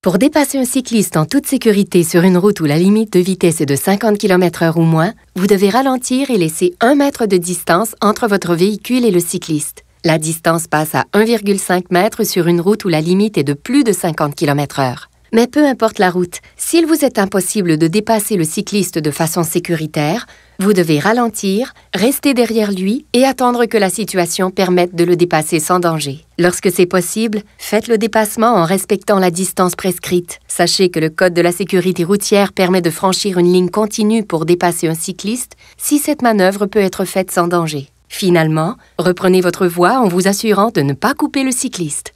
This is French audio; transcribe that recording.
Pour dépasser un cycliste en toute sécurité sur une route où la limite de vitesse est de 50 km/h ou moins, vous devez ralentir et laisser 1 mètre de distance entre votre véhicule et le cycliste. La distance passe à 1,5 m sur une route où la limite est de plus de 50 km/h. Mais peu importe la route, s'il vous est impossible de dépasser le cycliste de façon sécuritaire, vous devez ralentir, rester derrière lui et attendre que la situation permette de le dépasser sans danger. Lorsque c'est possible, faites le dépassement en respectant la distance prescrite. Sachez que le Code de la sécurité routière permet de franchir une ligne continue pour dépasser un cycliste si cette manœuvre peut être faite sans danger. Finalement, reprenez votre voie en vous assurant de ne pas couper le cycliste.